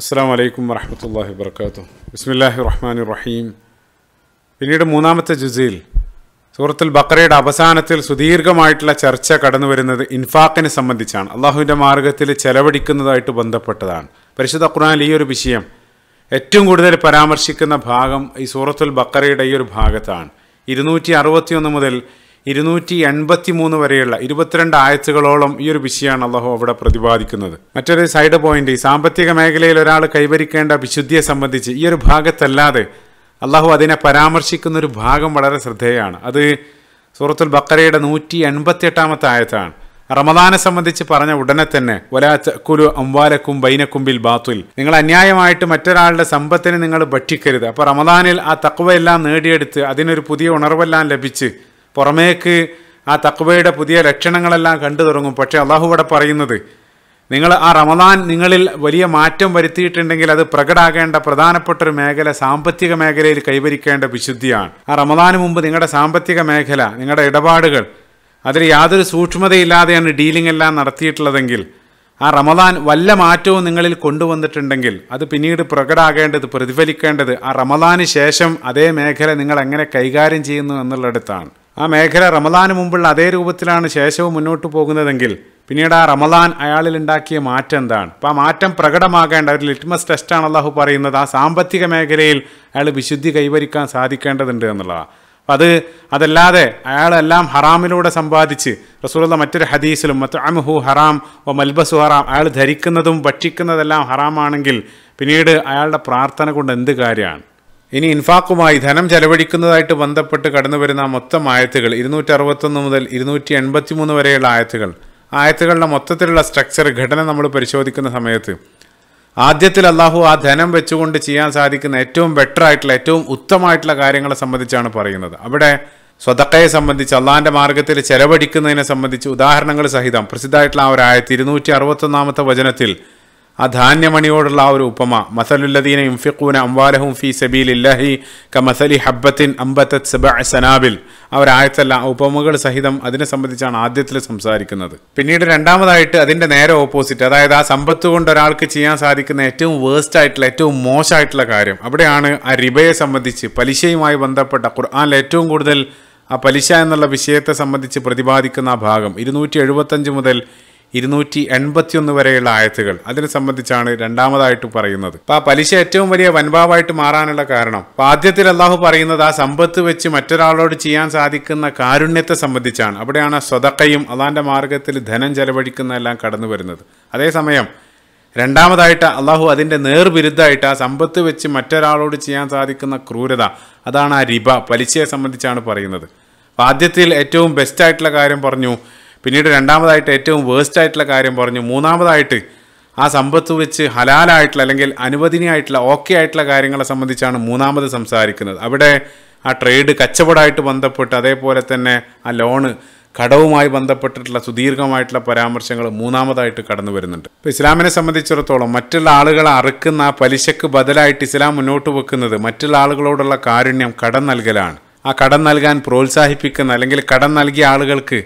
അസ്സാം വലൈക്കും വറഹമത്തല്ലാഹി വർക്കാത്തു ബിസ്മില്ലാഹി റഹ്മാൻ റഹീം പിന്നീട് മൂന്നാമത്തെ ജുസയിൽ സൂറത്തുൽ ബക്കറയുടെ അവസാനത്തിൽ സുദീർഘമായിട്ടുള്ള ചർച്ച കടന്നു വരുന്നത് ഇൻഫാക്കിനെ സംബന്ധിച്ചാണ് അള്ളാഹുവിൻ്റെ മാർഗത്തിൽ ചെലവഴിക്കുന്നതായിട്ട് ബന്ധപ്പെട്ടതാണ് പരിശുദ്ധ ഖുർആൻ ഈ ഒരു വിഷയം ഏറ്റവും കൂടുതൽ പരാമർശിക്കുന്ന ഭാഗം ഈ സൂറത്തുൽ ബക്കറയുടെ ഈ ഒരു ഭാഗത്താണ് ഇരുന്നൂറ്റി അറുപത്തിയൊന്ന് മുതൽ ഇരുന്നൂറ്റി എൺപത്തി മൂന്ന് വരെയുള്ള ഇരുപത്തിരണ്ട് ആയത്തുകളോളം ഈ ഒരു വിഷയമാണ് അള്ളാഹു അവിടെ പ്രതിപാദിക്കുന്നത് മറ്റൊരു സൈഡ് പോയിന്റ് സാമ്പത്തിക മേഖലയിൽ ഒരാൾ കൈവരിക്കേണ്ട വിശുദ്ധിയെ സംബന്ധിച്ച് ഈ ഒരു ഭാഗത്തല്ലാതെ അള്ളാഹു അതിനെ പരാമർശിക്കുന്ന ഒരു ഭാഗം വളരെ ശ്രദ്ധേയമാണ് അത് സൂറത്തുൽ ബക്കരയുടെ നൂറ്റി എട്ടാമത്തെ ആയത്താണ് റമദാനെ സംബന്ധിച്ച് പറഞ്ഞ ഉടനെ തന്നെ ഒലാത്തക്കുലു അംബാലക്കും ബൈനക്കുമ്പിൽ ബാത്തുൽ നിങ്ങൾ അന്യായമായിട്ട് മറ്റൊരാളുടെ സമ്പത്തിനെ നിങ്ങൾ ഭക്ഷിക്കരുത് അപ്പോൾ റമദാനിൽ ആ തക്കവയെല്ലാം നേടിയെടുത്ത് അതിനൊരു പുതിയ ഉണർവെല്ലാം ലഭിച്ച് പുറമേക്ക് ആ തക്വയുടെ പുതിയ ലക്ഷണങ്ങളെല്ലാം കണ്ടു തുടങ്ങും പക്ഷെ അള്ളാഹു ഇവിടെ പറയുന്നത് നിങ്ങൾ ആ റമദാൻ നിങ്ങളിൽ വലിയ മാറ്റം വരുത്തിയിട്ടുണ്ടെങ്കിൽ അത് പ്രകടാകേണ്ട പ്രധാനപ്പെട്ട ഒരു മേഖല സാമ്പത്തിക മേഖലയിൽ കൈവരിക്കേണ്ട വിശുദ്ധിയാണ് ആ റമദാന് മുമ്പ് നിങ്ങളുടെ സാമ്പത്തിക മേഖല നിങ്ങളുടെ ഇടപാടുകൾ അതിൽ യാതൊരു സൂക്ഷ്മതയില്ലാതെയാണ് ഡീലിംഗ് എല്ലാം നടത്തിയിട്ടുള്ളതെങ്കിൽ ആ റമദാൻ വല്ല മാറ്റവും നിങ്ങളിൽ കൊണ്ടുവന്നിട്ടുണ്ടെങ്കിൽ അത് പിന്നീട് പ്രകടാകേണ്ടത് പ്രതിഫലിക്കേണ്ടത് ആ റമദാന് ശേഷം അതേ മേഖല നിങ്ങൾ എങ്ങനെ കൈകാര്യം ചെയ്യുന്നു എന്നുള്ളിടത്താണ് ആ മേഖല റമദാന് മുമ്പുള്ള അതേ രൂപത്തിലാണ് ശേഷവും മുന്നോട്ട് പോകുന്നതെങ്കിൽ പിന്നീട് ആ റമദാൻ അയാളിൽ ഉണ്ടാക്കിയ മാറ്റം എന്താണ് അപ്പോൾ ആ മാറ്റം പ്രകടമാകേണ്ട ഒരു ലിറ്റ്മസ് ടെസ്റ്റാണ് അള്ളാഹു പറയുന്നത് ആ സാമ്പത്തിക മേഖലയിൽ അയാൾ വിശുദ്ധി കൈവരിക്കാൻ സാധിക്കേണ്ടതുണ്ട് എന്നുള്ളതാണ് അപ്പം അത് അതല്ലാതെ അയാളെല്ലാം ഹറാമിലൂടെ സമ്പാദിച്ച് റസൂലുള്ള മറ്റൊരു ഹദീസിലും മറ്റു അമുഹു ഹറാം ഓ മൽബസു ഹറാം അയാൾ ധരിക്കുന്നതും ഭക്ഷിക്കുന്നതെല്ലാം ഹറാമാണെങ്കിൽ പിന്നീട് അയാളുടെ പ്രാർത്ഥന കൊണ്ട് എന്ത് കാര്യമാണ് ഇനി ഇൻഫാക്കുമായി ധനം ചെലവഴിക്കുന്നതായിട്ട് ബന്ധപ്പെട്ട് കടന്നുവരുന്ന മൊത്തം ആയത്തുകൾ ഇരുന്നൂറ്റി അറുപത്തൊന്ന് മുതൽ ഇരുന്നൂറ്റി എൺപത്തിമൂന്ന് വരെയുള്ള ആയത്തുകൾ ആയത്തുകളുടെ മൊത്തത്തിലുള്ള സ്ട്രക്ചർ ഘടന നമ്മൾ പരിശോധിക്കുന്ന സമയത്ത് ആദ്യത്തിൽ അള്ളാഹു ആ ധനം വെച്ചുകൊണ്ട് ചെയ്യാൻ സാധിക്കുന്ന ഏറ്റവും ബെറ്റർ ആയിട്ടുള്ള ഏറ്റവും ഉത്തമമായിട്ടുള്ള കാര്യങ്ങളെ സംബന്ധിച്ചാണ് പറയുന്നത് അവിടെ സ്വതക്കയെ സംബന്ധിച്ച് അള്ളാഹിൻ്റെ മാർഗത്തിൽ ചെലവഴിക്കുന്നതിനെ സംബന്ധിച്ച് ഉദാഹരണങ്ങൾ സഹിതം പ്രസിദ്ധമായിട്ടുള്ള ആ ഒരു ആയത്തി ഇരുന്നൂറ്റി അറുപത്തൊന്നാമത്തെ വചനത്തിൽ ആ ധാന്യമണിയോടുള്ള ആ ഒരു ഉപമ മസലുല്ലദീന യുംഫിഖൂന അംവാലഹും ഫി സബീലില്ലാഹി ക മസലി ഹബ്ബത്തിൻ അമ്പത്തത് സബ സനാബിൽ അവരായത്തല്ല ഉപമകൾ സഹിതം അതിനെ സംബന്ധിച്ചാണ് ആദ്യത്തിൽ സംസാരിക്കുന്നത് പിന്നീട് രണ്ടാമതായിട്ട് അതിൻ്റെ നേരെ ഓപ്പോസിറ്റ് അതായത് ആ സമ്പത്ത് കൊണ്ട് ഒരാൾക്ക് ചെയ്യാൻ സാധിക്കുന്ന ഏറ്റവും വേസ്റ്റ് ആയിട്ടുള്ള ഏറ്റവും മോശമായിട്ടുള്ള കാര്യം അവിടെയാണ് ആ റിബയെ സംബന്ധിച്ച് പലിശയുമായി ബന്ധപ്പെട്ട ഖുർആാനിൽ ഏറ്റവും കൂടുതൽ ആ പലിശ എന്നുള്ള വിഷയത്തെ സംബന്ധിച്ച് പ്രതിപാദിക്കുന്ന ആ ഭാഗം ഇരുന്നൂറ്റി മുതൽ ഇരുന്നൂറ്റി എൺപത്തിയൊന്ന് വരെയുള്ള ആയത്തുകൾ അതിനെ സംബന്ധിച്ചാണ് രണ്ടാമതായിട്ട് പറയുന്നത് അപ്പൊ ആ പലിശ ഏറ്റവും വലിയ വൻഭാവായിട്ട് മാറാനുള്ള കാരണം അപ്പൊ ആദ്യത്തിൽ അള്ളാഹു പറയുന്നത് ആ സമ്പത്ത് വെച്ച് മറ്റൊരാളോട് ചെയ്യാൻ സാധിക്കുന്ന കാരുണ്യത്തെ സംബന്ധിച്ചാണ് അവിടെയാണ് സ്വതക്കയും അള്ളാൻ്റെ മാർഗത്തിൽ ധനം എല്ലാം കടന്നു വരുന്നത് അതേസമയം രണ്ടാമതായിട്ട് അള്ളാഹു അതിന്റെ നേർവിരുദ്ധമായിട്ട് ആ സമ്പത്ത് വെച്ച് മറ്റൊരാളോട് ചെയ്യാൻ സാധിക്കുന്ന ക്രൂരത അതാണ് ആ റിബ പലിശയെ സംബന്ധിച്ചാണ് പറയുന്നത് ആദ്യത്തിൽ ഏറ്റവും ബെസ്റ്റായിട്ടുള്ള കാര്യം പറഞ്ഞു പിന്നീട് രണ്ടാമതായിട്ട് ഏറ്റവും വേസ്റ്റ് ആയിട്ടുള്ള കാര്യം പറഞ്ഞു മൂന്നാമതായിട്ട് ആ സമ്പത്ത് വെച്ച് ഹലാലായിട്ടുള്ള അല്ലെങ്കിൽ അനുവദനീയായിട്ടുള്ള ഓക്കെ ആയിട്ടുള്ള കാര്യങ്ങളെ സംബന്ധിച്ചാണ് മൂന്നാമത് സംസാരിക്കുന്നത് അവിടെ ആ ട്രേഡ് കച്ചവടമായിട്ട് ബന്ധപ്പെട്ട് അതേപോലെ തന്നെ ആ ലോണ് കടവുമായി ബന്ധപ്പെട്ടിട്ടുള്ള സുദീർഘമായിട്ടുള്ള പരാമർശങ്ങൾ മൂന്നാമതായിട്ട് കടന്നു വരുന്നുണ്ട് ഇപ്പോൾ ഇസ്ലാമിനെ സംബന്ധിച്ചിടത്തോളം മറ്റുള്ള ആളുകളെ അറുക്കുന്ന ആ പലിശക്ക് ബദലായിട്ട് ഇസ്ലാം മുന്നോട്ട് വെക്കുന്നത് മറ്റുള്ള ആളുകളോടുള്ള കാരുണ്യം കടം നൽകലാണ് ആ കടം നൽകാൻ പ്രോത്സാഹിപ്പിക്കുന്ന അല്ലെങ്കിൽ കടം നൽകിയ ആളുകൾക്ക്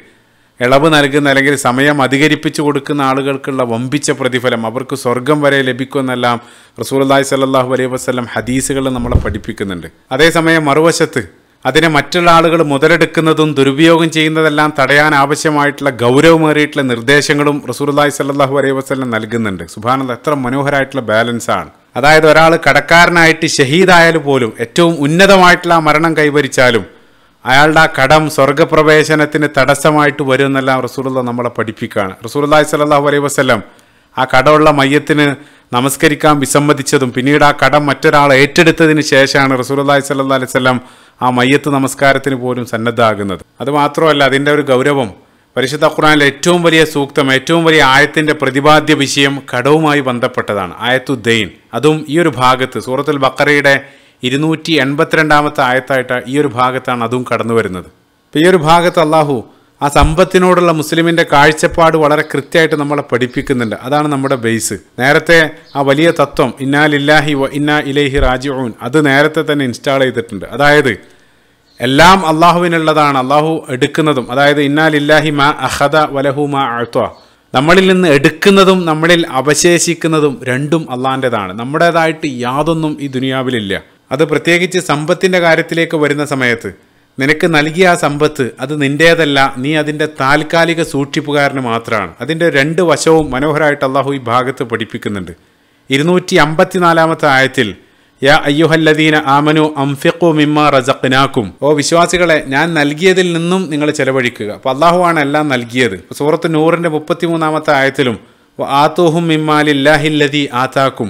ഇളവ് നൽകുന്ന അല്ലെങ്കിൽ സമയം അധികരിപ്പിച്ചു കൊടുക്കുന്ന ആളുകൾക്കുള്ള വമ്പിച്ച പ്രതിഫലം അവർക്ക് സ്വർഗം വരെ ലഭിക്കുമെന്നെല്ലാം റസൂലി സല്ലാഹു അലൈഹി വസ്ലം ഹദീസുകൾ നമ്മളെ പഠിപ്പിക്കുന്നുണ്ട് അതേസമയം മറുവശത്ത് അതിനെ മറ്റുള്ള ആളുകൾ മുതലെടുക്കുന്നതും ദുരുപയോഗം ചെയ്യുന്നതെല്ലാം തടയാൻ ആവശ്യമായിട്ടുള്ള ഗൗരവമേറിയിട്ടുള്ള നിർദ്ദേശങ്ങളും റസൂർലായി സല്ലാഹു അലൈഹി വസ്ലം നൽകുന്നുണ്ട് സുബാനത് എത്ര മനോഹരമായിട്ടുള്ള ബാലൻസ് ആണ് അതായത് ഒരാൾ കടക്കാരനായിട്ട് ഷഹീദായാലും പോലും ഏറ്റവും ഉന്നതമായിട്ടുള്ള മരണം കൈവരിച്ചാലും അയാളുടെ ആ കടം സ്വർഗപ്രവേശനത്തിന് തടസ്സമായിട്ട് വരുമെന്നെല്ലാം റസൂലുള്ള നമ്മളെ പഠിപ്പിക്കുകയാണ് റസൂലുല്ലാഹി സ്വല്ലല്ലാഹു അലൈഹി വസ്ലം ആ കടമുള്ള മയ്യത്തിന് നമസ്കരിക്കാൻ വിസമ്മതിച്ചതും പിന്നീട് ആ കടം മറ്റൊരാൾ ഏറ്റെടുത്തതിന് ശേഷമാണ് റസൂലുല്ലാഹി സ്വല്ലല്ലാഹു അലൈഹി വസ്ലം ആ മയ്യത്ത് നമസ്കാരത്തിന് പോലും സന്നദ്ധമാകുന്നത് അതുമാത്രമല്ല അതിൻ്റെ ഒരു ഗൗരവം പരിശുദ്ധ ഖുറാനിലെ ഏറ്റവും വലിയ സൂക്തം ഏറ്റവും വലിയ ആയത്തിൻ്റെ പ്രതിപാദ്യ വിഷയം കടവുമായി ബന്ധപ്പെട്ടതാണ് ആയത്തു അതും ഈ ഒരു ഭാഗത്ത് സൂറത്തുൽ ബക്കറയുടെ ഇരുന്നൂറ്റി എൺപത്തിരണ്ടാമത്തെ ആയത്തായിട്ട് ഈ ഒരു ഭാഗത്താണ് അതും കടന്നു വരുന്നത് ഈ ഒരു ഭാഗത്ത് അള്ളാഹു ആ സമ്പത്തിനോടുള്ള മുസ്ലിമിൻ്റെ കാഴ്ചപ്പാട് വളരെ കൃത്യമായിട്ട് നമ്മളെ പഠിപ്പിക്കുന്നുണ്ട് അതാണ് നമ്മുടെ ബേസ് നേരത്തെ ആ വലിയ തത്വം ഇന്നാലില്ലാഹി വ ഇന്നാ ഇലൈഹി റാജിഊൻ അത് നേരത്തെ തന്നെ ഇൻസ്റ്റാൾ ചെയ്തിട്ടുണ്ട് അതായത് എല്ലാം അള്ളാഹുവിനുള്ളതാണ് അള്ളാഹു എടുക്കുന്നതും അതായത് ഇന്നാലില്ലാഹി മാ അഹദ വലഹു മാ അഴ്ത്വ നമ്മളിൽ നിന്ന് എടുക്കുന്നതും നമ്മളിൽ അവശേഷിക്കുന്നതും രണ്ടും അള്ളാൻ്റെതാണ് നമ്മുടേതായിട്ട് യാതൊന്നും ഈ ദുനിയാവിലില്ല അത് പ്രത്യേകിച്ച് സമ്പത്തിൻ്റെ കാര്യത്തിലേക്ക് വരുന്ന സമയത്ത് നിനക്ക് നൽകിയ ആ സമ്പത്ത് അത് നിൻ്റേതല്ല നീ അതിൻ്റെ താൽക്കാലിക സൂക്ഷിപ്പുകാരന് മാത്രമാണ് അതിൻ്റെ രണ്ട് വശവും മനോഹരമായിട്ട് അള്ളാഹു ഈ ഭാഗത്ത് പഠിപ്പിക്കുന്നുണ്ട് ഇരുന്നൂറ്റി അമ്പത്തിനാലാമത്തെ ആയത്തിൽ യാ അയ്യുഹല്ലദീന ആമനു അംഫിഖു മിമ്മ റസഖ്നാക്കും ഓ വിശ്വാസികളെ ഞാൻ നൽകിയതിൽ നിന്നും നിങ്ങൾ ചെലവഴിക്കുക അപ്പോൾ അള്ളാഹുവാണ് എല്ലാം നൽകിയത് സൂറത്ത് നൂറിൻ്റെ മൂന്നാമത്തെ ആയത്തിലും ആത്തൂഹും മിമ്മാലില്ലാഹില്ലദി ആത്താക്കും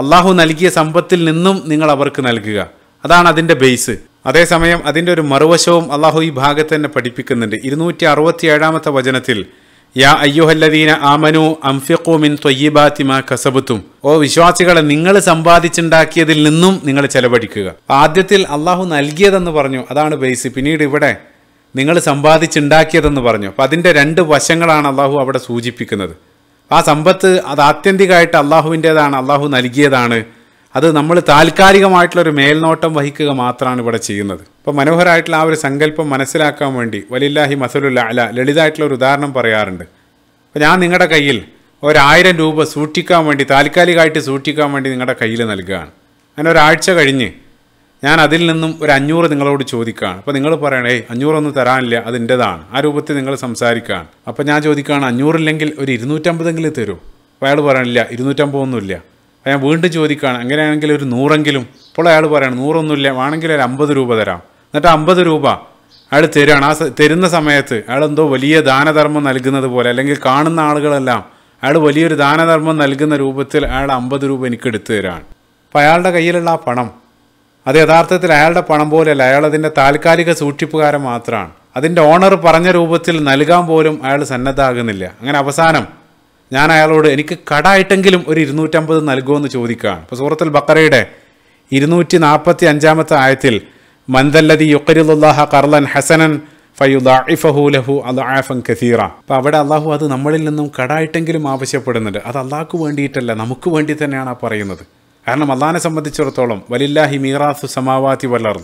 അള്ളാഹു നൽകിയ സമ്പത്തിൽ നിന്നും നിങ്ങൾ അവർക്ക് നൽകുക അതാണ് അതിൻ്റെ ബേസ് അതേസമയം അതിൻ്റെ ഒരു മറുവശവും അള്ളാഹു ഈ ഭാഗത്ത് തന്നെ പഠിപ്പിക്കുന്നുണ്ട് ഇരുന്നൂറ്റി അറുപത്തി ഏഴാമത്തെ വചനത്തിൽ യാ അയ്യോഹല്ലദീന ആമനു അംഫിഖു മിൻ മാ കസബുത്തും ഓ വിശ്വാസികളെ നിങ്ങൾ സമ്പാദിച്ചുണ്ടാക്കിയതിൽ നിന്നും നിങ്ങൾ ചെലവഴിക്കുക ആദ്യത്തിൽ അള്ളാഹു നൽകിയതെന്ന് പറഞ്ഞു അതാണ് ബേസ് പിന്നീട് ഇവിടെ നിങ്ങൾ സമ്പാദിച്ചുണ്ടാക്കിയതെന്ന് പറഞ്ഞു അപ്പം അതിൻ്റെ രണ്ട് വശങ്ങളാണ് അള്ളാഹു അവിടെ സൂചിപ്പിക്കുന്നത് ആ സമ്പത്ത് അത് ആത്യന്തികമായിട്ട് അള്ളാഹുവിൻ്റേതാണ് അള്ളാഹു നൽകിയതാണ് അത് നമ്മൾ താൽക്കാലികമായിട്ടുള്ളൊരു മേൽനോട്ടം വഹിക്കുക മാത്രമാണ് ഇവിടെ ചെയ്യുന്നത് അപ്പോൾ മനോഹരമായിട്ടുള്ള ആ ഒരു സങ്കല്പം മനസ്സിലാക്കാൻ വേണ്ടി വലില്ലാഹി മസലുല്ല അല ലളിതമായിട്ടുള്ള ഒരു ഉദാഹരണം പറയാറുണ്ട് അപ്പോൾ ഞാൻ നിങ്ങളുടെ കയ്യിൽ ഒരായിരം രൂപ സൂക്ഷിക്കാൻ വേണ്ടി താൽക്കാലികമായിട്ട് സൂക്ഷിക്കാൻ വേണ്ടി നിങ്ങളുടെ കയ്യിൽ നൽകുകയാണ് അങ്ങനെ ഒരാഴ്ച കഴിഞ്ഞ് ഞാൻ അതിൽ നിന്നും ഒരു അഞ്ഞൂറ് നിങ്ങളോട് ചോദിക്കുകയാണ് അപ്പോൾ നിങ്ങൾ പറയണേ അഞ്ഞൂറൊന്നും തരാനില്ല അത് എൻ്റെതാണ് ആ രൂപത്തിൽ നിങ്ങൾ സംസാരിക്കുകയാണ് അപ്പോൾ ഞാൻ ചോദിക്കുകയാണ് അഞ്ഞൂറില്ലെങ്കിൽ ഒരു ഇരുന്നൂറ്റമ്പതെങ്കിലും തരൂ അപ്പോൾ അയാൾ പറയണില്ല ഇരുന്നൂറ്റമ്പതൊന്നുമില്ല അപ്പോൾ ഞാൻ വീണ്ടും ചോദിക്കുകയാണ് അങ്ങനെയാണെങ്കിൽ ഒരു നൂറെങ്കിലും അപ്പോൾ അയാൾ പറയണം നൂറൊന്നുമില്ല വേണമെങ്കിൽ ഒരു അമ്പത് രൂപ തരാം എന്നിട്ട് അമ്പത് രൂപ അയാൾ തരുകയാണ് ആ തരുന്ന സമയത്ത് അയാൾ എന്തോ വലിയ ദാനധർമ്മം നൽകുന്നത് പോലെ അല്ലെങ്കിൽ കാണുന്ന ആളുകളെല്ലാം അയാൾ വലിയൊരു ദാനധർമ്മം നൽകുന്ന രൂപത്തിൽ അയാൾ അമ്പത് രൂപ എനിക്ക് എടുത്തു തരാണ് അപ്പോൾ അയാളുടെ കയ്യിലുള്ള ആ പണം അത് യഥാർത്ഥത്തിൽ അയാളുടെ പണം പോലെയല്ല അയാൾ അതിൻ്റെ താൽക്കാലിക സൂക്ഷിപ്പുകാരൻ മാത്രമാണ് അതിൻ്റെ ഓണർ പറഞ്ഞ രൂപത്തിൽ നൽകാൻ പോലും അയാൾ സന്നദ്ധമാകുന്നില്ല അങ്ങനെ അവസാനം ഞാൻ അയാളോട് എനിക്ക് കടായിട്ടെങ്കിലും ഒരു ഇരുന്നൂറ്റമ്പത് നൽകുമെന്ന് ചോദിക്കുകയാണ് അപ്പോൾ സൂറത്തുൽ ബക്കറയുടെ ഇരുന്നൂറ്റി നാൽപ്പത്തി അഞ്ചാമത്തെ ആയത്തിൽ മന്ദല്ലതി യുക്കരിദുല്ലാഹ കർലൻ ഹസനൻ ഫയുദാഇഫഹൂലഹു അലാഫൻ കസീറ അപ്പോൾ അവിടെ അള്ളാഹു അത് നമ്മളിൽ നിന്നും കടായിട്ടെങ്കിലും ആവശ്യപ്പെടുന്നുണ്ട് അത് അള്ളാഹ്ക്ക് വേണ്ടിയിട്ടല്ല നമുക്ക് വേണ്ടി തന്നെയാണ് ആ പറയുന്നത് കാരണം അള്ളാഹിനെ സംബന്ധിച്ചിടത്തോളം വലില്ലാഹി മീറാസു സമാവാത്തി വല്ലറും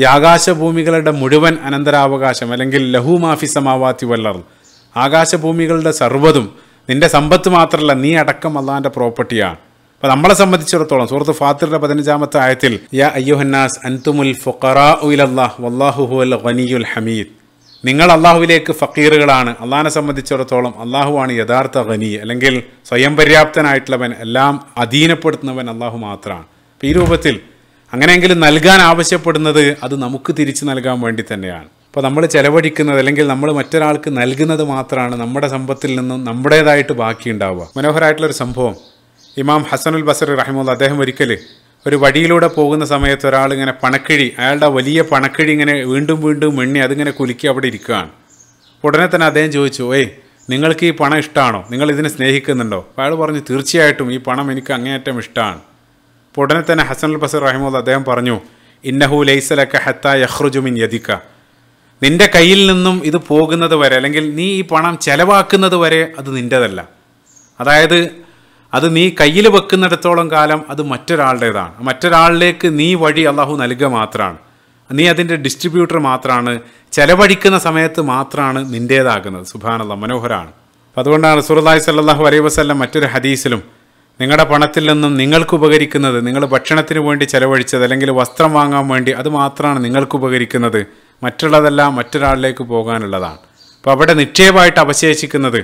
ഈ ആകാശഭൂമികളുടെ മുഴുവൻ അനന്തരാവകാശം അല്ലെങ്കിൽ ലഹുമാഫി സമാവാത്തി വല്ലറും ആകാശഭൂമികളുടെ സർവ്വതും നിന്റെ സമ്പത്ത് മാത്രമല്ല നീ അടക്കം അള്ളാഹിൻ്റെ പ്രോപ്പർട്ടിയാണ് അപ്പോൾ നമ്മളെ സംബന്ധിച്ചിടത്തോളം സുഹൃത്ത് ഫാത്തിറിൻ്റെ പതിനഞ്ചാമത്തെ ആയത്തിൽ യാ അയ്യോഹന്നാസ് അൻതുമുൽ ഫുഖറാ ഉലല്ലാഹ് വല്ലാഹുഹുൽ ഹമീദ് നിങ്ങൾ അള്ളാഹുവിലേക്ക് ഫക്കീറുകളാണ് അള്ളഹാനെ സംബന്ധിച്ചിടത്തോളം അള്ളാഹുവാണ് യഥാർത്ഥ ഖനി അല്ലെങ്കിൽ സ്വയം പര്യാപ്തനായിട്ടുള്ളവൻ എല്ലാം അധീനപ്പെടുത്തുന്നവൻ അള്ളാഹു മാത്രമാണ് അപ്പം ഈ രൂപത്തിൽ അങ്ങനെയെങ്കിലും നൽകാൻ ആവശ്യപ്പെടുന്നത് അത് നമുക്ക് തിരിച്ചു നൽകാൻ വേണ്ടി തന്നെയാണ് അപ്പോൾ നമ്മൾ ചെലവഴിക്കുന്നത് അല്ലെങ്കിൽ നമ്മൾ മറ്റൊരാൾക്ക് നൽകുന്നത് മാത്രമാണ് നമ്മുടെ സമ്പത്തിൽ നിന്നും നമ്മുടേതായിട്ട് ബാക്കിയുണ്ടാവുക മനോഹരമായിട്ടുള്ളൊരു സംഭവം ഇമാം ഹസനുൽ ബസർ റഹിമുള്ള അദ്ദേഹം ഒരിക്കൽ ഒരു വഴിയിലൂടെ പോകുന്ന സമയത്ത് ഒരാൾ ഇങ്ങനെ പണക്കിഴി അയാളുടെ വലിയ പണക്കിഴി ഇങ്ങനെ വീണ്ടും വീണ്ടും എണ്ണി അതിങ്ങനെ കുലുക്കി അവിടെ ഇരിക്കുകയാണ് ഉടനെ തന്നെ അദ്ദേഹം ചോദിച്ചു ഏയ് നിങ്ങൾക്ക് ഈ പണം ഇഷ്ടമാണോ നിങ്ങൾ ഇതിനെ സ്നേഹിക്കുന്നുണ്ടോ അയാൾ പറഞ്ഞു തീർച്ചയായിട്ടും ഈ പണം എനിക്ക് അങ്ങേയറ്റം ഇഷ്ടമാണ് അപ്പോൾ ഉടനെ തന്നെ ഹസൻ അൽ ബസർ റഹിമുദ് അദ്ദേഹം പറഞ്ഞു ഇന്നഹു ലൈസലക്ക ഹത്ത യഹ്റുജുമിൻ യദിക്ക നിന്റെ കയ്യിൽ നിന്നും ഇത് പോകുന്നത് വരെ അല്ലെങ്കിൽ നീ ഈ പണം ചെലവാക്കുന്നത് വരെ അത് നിൻ്റെതല്ല അതായത് അത് നീ കയ്യിൽ വെക്കുന്നിടത്തോളം കാലം അത് മറ്റൊരാളുടേതാണ് മറ്റൊരാളിലേക്ക് നീ വഴി അള്ളാഹു നൽകുക മാത്രമാണ് നീ അതിൻ്റെ ഡിസ്ട്രിബ്യൂട്ടർ മാത്രമാണ് ചെലവഴിക്കുന്ന സമയത്ത് മാത്രമാണ് നിൻ്റേതാകുന്നത് സുബാനുള്ള മനോഹരാണ് അതുകൊണ്ടാണ് സുറദായ് സല്ലാഹു അലൈ വസ്ല്ലം മറ്റൊരു ഹദീസിലും നിങ്ങളുടെ പണത്തിൽ നിന്നും നിങ്ങൾക്ക് ഉപകരിക്കുന്നത് നിങ്ങൾ ഭക്ഷണത്തിന് വേണ്ടി ചെലവഴിച്ചത് അല്ലെങ്കിൽ വസ്ത്രം വാങ്ങാൻ വേണ്ടി അത് മാത്രമാണ് നിങ്ങൾക്ക് ഉപകരിക്കുന്നത് മറ്റുള്ളതെല്ലാം മറ്റൊരാളിലേക്ക് പോകാനുള്ളതാണ് അപ്പോൾ അവിടെ നിക്ഷേപമായിട്ട് അവശേഷിക്കുന്നത്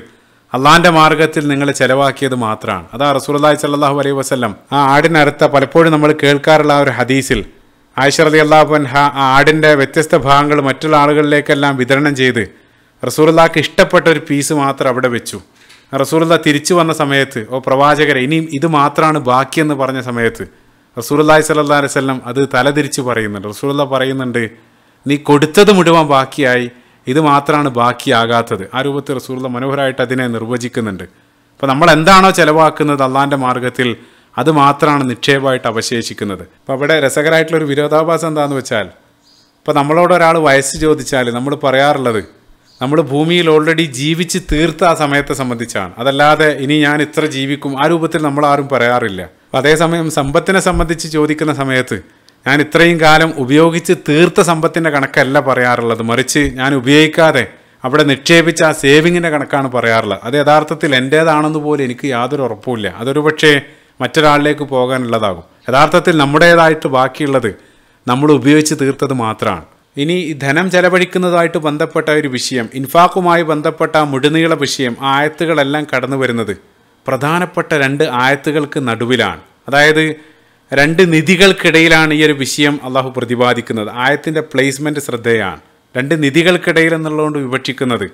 അള്ളാൻ്റെ മാർഗത്തിൽ നിങ്ങൾ ചെലവാക്കിയത് മാത്രമാണ് അതാ റസൂലി സല്ലാഹു അലൈഹി വസ്ലം ആ ആടിനടുത്ത പലപ്പോഴും നമ്മൾ കേൾക്കാറുള്ള ആ ഒരു ഹദീസിൽ ആയിഷ അലി അള്ളാഹു അൻഹ ആ ആടിൻ്റെ വ്യത്യസ്ത ഭാഗങ്ങൾ മറ്റുള്ള ആളുകളിലേക്കെല്ലാം വിതരണം ചെയ്ത് റസൂലുള്ളാക്ക് ഇഷ്ടപ്പെട്ട ഒരു പീസ് മാത്രം അവിടെ വെച്ചു റസൂലുള്ള തിരിച്ചു വന്ന സമയത്ത് ഓ പ്രവാചകരെ ഇനിയും ഇത് മാത്രമാണ് ബാക്കിയെന്ന് പറഞ്ഞ സമയത്ത് റസൂലുല്ലാഹി സല്ലാ അലൈവല്ലം അത് തലതിരിച്ച് പറയുന്നുണ്ട് റസൂലുള്ള പറയുന്നുണ്ട് നീ കൊടുത്തത് മുഴുവൻ ബാക്കിയായി ഇത് മാത്രമാണ് ബാക്കിയാകാത്തത് ആ രൂപത്തിൽ റസൂറുള്ള മനോഹരമായിട്ട് അതിനെ നിർവചിക്കുന്നുണ്ട് അപ്പോൾ നമ്മൾ എന്താണോ ചിലവാക്കുന്നത് അള്ളാൻ്റെ മാർഗത്തിൽ അത് മാത്രമാണ് നിക്ഷേപമായിട്ട് അവശേഷിക്കുന്നത് അപ്പോൾ അവിടെ രസകരമായിട്ടുള്ളൊരു വിരോധാഭാസം എന്താണെന്ന് വെച്ചാൽ ഇപ്പോൾ നമ്മളോട് ഒരാൾ വയസ്സ് ചോദിച്ചാൽ നമ്മൾ പറയാറുള്ളത് നമ്മൾ ഭൂമിയിൽ ഓൾറെഡി ജീവിച്ച് തീർത്ത ആ സമയത്തെ സംബന്ധിച്ചാണ് അതല്ലാതെ ഇനി ഞാൻ ഇത്ര ജീവിക്കും ആ രൂപത്തിൽ നമ്മൾ ആരും പറയാറില്ല അതേസമയം സമ്പത്തിനെ സംബന്ധിച്ച് ചോദിക്കുന്ന സമയത്ത് ഞാൻ ഇത്രയും കാലം ഉപയോഗിച്ച് തീർത്ത സമ്പത്തിൻ്റെ കണക്കല്ല പറയാറുള്ളത് മറിച്ച് ഞാൻ ഉപയോഗിക്കാതെ അവിടെ നിക്ഷേപിച്ച ആ സേവിങ്ങിൻ്റെ കണക്കാണ് പറയാറുള്ളത് അത് യഥാർത്ഥത്തിൽ എൻ്റേതാണെന്ന് പോലും എനിക്ക് യാതൊരു ഉറപ്പുമില്ല അതൊരു പക്ഷേ മറ്റൊരാളിലേക്ക് പോകാനുള്ളതാകും യഥാർത്ഥത്തിൽ നമ്മുടേതായിട്ട് ബാക്കിയുള്ളത് നമ്മൾ ഉപയോഗിച്ച് തീർത്തത് മാത്രമാണ് ഇനി ധനം ചെലവഴിക്കുന്നതായിട്ട് ബന്ധപ്പെട്ട ഒരു വിഷയം ഇൻഫാക്കുമായി ബന്ധപ്പെട്ട മുഴുനീള വിഷയം ആയത്തുകളെല്ലാം കടന്നു വരുന്നത് പ്രധാനപ്പെട്ട രണ്ട് ആയത്തുകൾക്ക് നടുവിലാണ് അതായത് രണ്ട് നിധികൾക്കിടയിലാണ് ഈ ഒരു വിഷയം അള്ളാഹു പ്രതിപാദിക്കുന്നത് ആയത്തിൻ്റെ പ്ലേസ്മെൻറ്റ് ശ്രദ്ധയാണ് രണ്ട് നിധികൾക്കിടയിൽ എന്നുള്ളതുകൊണ്ട് വിവക്ഷിക്കുന്നത്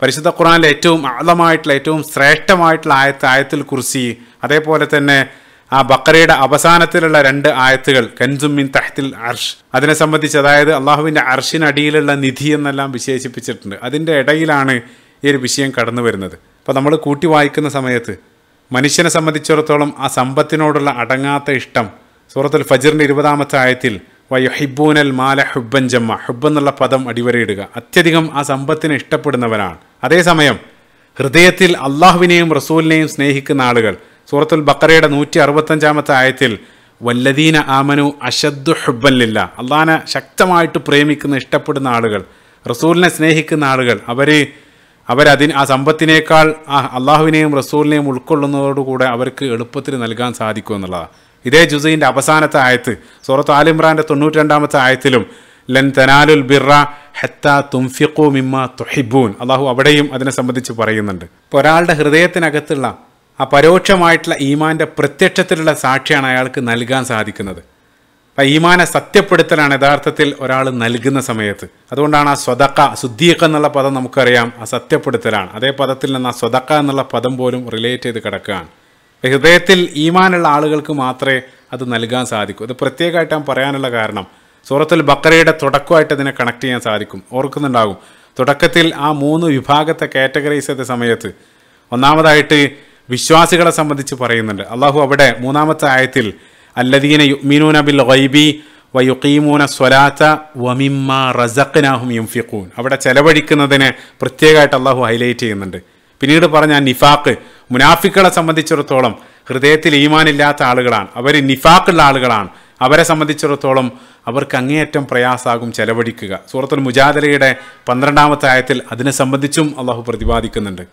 പരിശുദ്ധ ഖുറാനിലെ ഏറ്റവും ആഴമായിട്ടുള്ള ഏറ്റവും ശ്രേഷ്ഠമായിട്ടുള്ള ആയത്ത് ആയത്തിൽ കുറിച്ച് അതേപോലെ തന്നെ ആ ബക്കറയുടെ അവസാനത്തിലുള്ള രണ്ട് ആയത്തുകൾ കൻസുമിൻ തഹത്തിൽ അർഷ് അതിനെ സംബന്ധിച്ച് അതായത് അള്ളാഹുവിൻ്റെ അർഷിനടിയിലുള്ള നിധി എന്നെല്ലാം വിശേഷിപ്പിച്ചിട്ടുണ്ട് അതിൻ്റെ ഇടയിലാണ് ഈ ഒരു വിഷയം കടന്നു വരുന്നത് അപ്പോൾ നമ്മൾ കൂട്ടി വായിക്കുന്ന സമയത്ത് മനുഷ്യനെ സംബന്ധിച്ചിടത്തോളം ആ സമ്പത്തിനോടുള്ള അടങ്ങാത്ത ഇഷ്ടം സൂറത്തുൽ ഫജറിൻ്റെ ഇരുപതാമത്തെ ആയത്തിൽ വയുഹിബൂനൽ മാല ഹുബ്ബൻ ജമ്മ ഹുബ് എന്നുള്ള പദം അടിവരയിടുക അത്യധികം ആ സമ്പത്തിനെ ഇഷ്ടപ്പെടുന്നവരാണ് അതേസമയം ഹൃദയത്തിൽ അള്ളാഹുവിനെയും റസൂലിനെയും സ്നേഹിക്കുന്ന ആളുകൾ സൂറത്തുൽ ബക്കറയുടെ നൂറ്റി അറുപത്തഞ്ചാമത്തെ ആയത്തിൽ വല്ലദീന ആമനു അശദ്ദു ഹുബ്ബല്ലില്ല അള്ളാഹനെ ശക്തമായിട്ട് പ്രേമിക്കുന്ന ഇഷ്ടപ്പെടുന്ന ആളുകൾ റസൂലിനെ സ്നേഹിക്കുന്ന ആളുകൾ അവർ അവരതിന് ആ സമ്പത്തിനേക്കാൾ ആ അള്ളാഹുവിനെയും റസൂലിനെയും ഉൾക്കൊള്ളുന്നതോടുകൂടെ അവർക്ക് എളുപ്പത്തിൽ നൽകാൻ സാധിക്കും എന്നുള്ളതാണ് ഇതേ ജുസൈൻ്റെ അവസാനത്തെ ആയത്ത് സൂറത്ത് ആലിമ്രാൻ്റെ തൊണ്ണൂറ്റി രണ്ടാമത്തെ ആയത്തിലും ലൻ തനാലുൽ ബിറ ഹെത്ത തുംഫിഖു മിമ്മ തൊഹിബൂൻ അള്ളാഹു അവിടെയും അതിനെ സംബന്ധിച്ച് പറയുന്നുണ്ട് ഇപ്പോൾ ഒരാളുടെ ഹൃദയത്തിനകത്തുള്ള ആ പരോക്ഷമായിട്ടുള്ള ഈമാൻ്റെ പ്രത്യക്ഷത്തിലുള്ള സാക്ഷിയാണ് അയാൾക്ക് നൽകാൻ സാധിക്കുന്നത് അപ്പം ഈമാനെ സത്യപ്പെടുത്തലാണ് യഥാർത്ഥത്തിൽ ഒരാൾ നൽകുന്ന സമയത്ത് അതുകൊണ്ടാണ് ആ സ്വതക്ക സുദ്ദീഖ് എന്നുള്ള പദം നമുക്കറിയാം ആ സത്യപ്പെടുത്തലാണ് അതേ പദത്തിൽ നിന്ന് ആ സ്വതക്ക എന്നുള്ള പദം പോലും റിലേറ്റ് ചെയ്ത് കിടക്കുകയാണ് ഹൃദയത്തിൽ ഈമാനുള്ള ആളുകൾക്ക് മാത്രമേ അത് നൽകാൻ സാധിക്കൂ ഇത് പ്രത്യേകമായിട്ട് ഞാൻ പറയാനുള്ള കാരണം സൂറത്തുൽ ബക്കറയുടെ തുടക്കമായിട്ട് ഇതിനെ കണക്ട് ചെയ്യാൻ സാധിക്കും ഓർക്കുന്നുണ്ടാകും തുടക്കത്തിൽ ആ മൂന്ന് വിഭാഗത്തെ കാറ്റഗറൈസ് ചെയ്ത സമയത്ത് ഒന്നാമതായിട്ട് വിശ്വാസികളെ സംബന്ധിച്ച് പറയുന്നുണ്ട് അള്ളാഹു അവിടെ മൂന്നാമത്തെ ആയത്തിൽ അല്ലദീന യുഗ്മിനൂന ബിൽ ഗൈബി വയുക്കീമൂന സ്വലാത്ത വമിമ്മ റസഖ്നാഹും യുംഫിഖൂൻ അവിടെ ചെലവഴിക്കുന്നതിന് പ്രത്യേകമായിട്ട് അള്ളാഹു ഹൈലൈറ്റ് ചെയ്യുന്നുണ്ട് പിന്നീട് പറഞ്ഞ നിഫാക്ക് മുനാഫിക്കുകളെ സംബന്ധിച്ചിടത്തോളം ഹൃദയത്തിൽ ഈമാനില്ലാത്ത ആളുകളാണ് അവർ നിഫാക്കുള്ള ആളുകളാണ് അവരെ സംബന്ധിച്ചിടത്തോളം അവർക്ക് അങ്ങേയറ്റം പ്രയാസാകും ചെലവഴിക്കുക സൂറത്തുൽ മുജാദലയുടെ പന്ത്രണ്ടാമത്തെ ആയത്തിൽ അതിനെ സംബന്ധിച്ചും അള്ളാഹു പ്രതിപാദിക്കുന്നുണ്ട്